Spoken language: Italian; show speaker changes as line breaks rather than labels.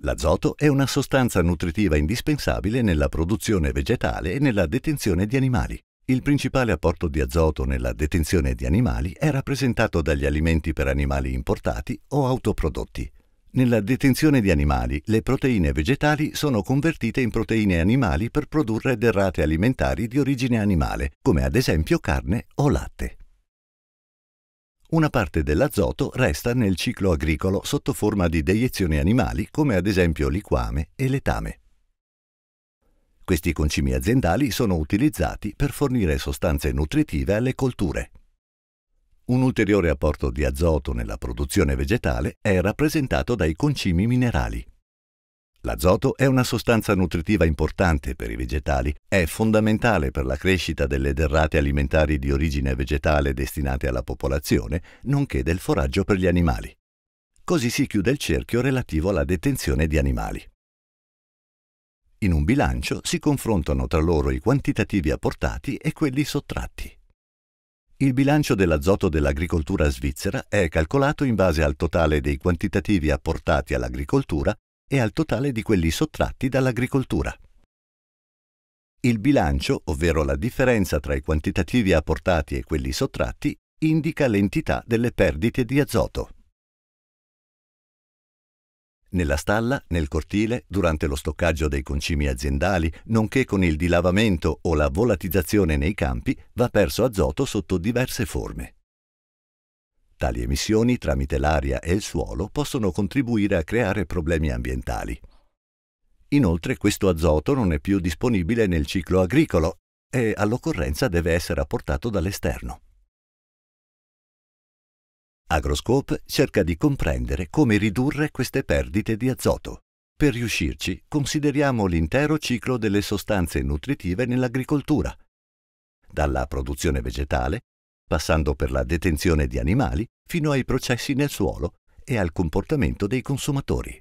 L'azoto è una sostanza nutritiva indispensabile nella produzione vegetale e nella detenzione di animali. Il principale apporto di azoto nella detenzione di animali è rappresentato dagli alimenti per animali importati o autoprodotti. Nella detenzione di animali, le proteine vegetali sono convertite in proteine animali per produrre derrate alimentari di origine animale, come ad esempio carne o latte una parte dell'azoto resta nel ciclo agricolo sotto forma di deiezioni animali come ad esempio liquame e letame. Questi concimi aziendali sono utilizzati per fornire sostanze nutritive alle colture. Un ulteriore apporto di azoto nella produzione vegetale è rappresentato dai concimi minerali. L'azoto è una sostanza nutritiva importante per i vegetali, è fondamentale per la crescita delle derrate alimentari di origine vegetale destinate alla popolazione, nonché del foraggio per gli animali. Così si chiude il cerchio relativo alla detenzione di animali. In un bilancio si confrontano tra loro i quantitativi apportati e quelli sottratti. Il bilancio dell'azoto dell'agricoltura svizzera è calcolato in base al totale dei quantitativi apportati all'agricoltura e al totale di quelli sottratti dall'agricoltura. Il bilancio, ovvero la differenza tra i quantitativi apportati e quelli sottratti, indica l'entità delle perdite di azoto. Nella stalla, nel cortile, durante lo stoccaggio dei concimi aziendali, nonché con il dilavamento o la volatizzazione nei campi, va perso azoto sotto diverse forme. Tali emissioni tramite l'aria e il suolo possono contribuire a creare problemi ambientali. Inoltre questo azoto non è più disponibile nel ciclo agricolo e all'occorrenza deve essere apportato dall'esterno. Agroscope cerca di comprendere come ridurre queste perdite di azoto. Per riuscirci, consideriamo l'intero ciclo delle sostanze nutritive nell'agricoltura, dalla produzione vegetale passando per la detenzione di animali fino ai processi nel suolo e al comportamento dei consumatori.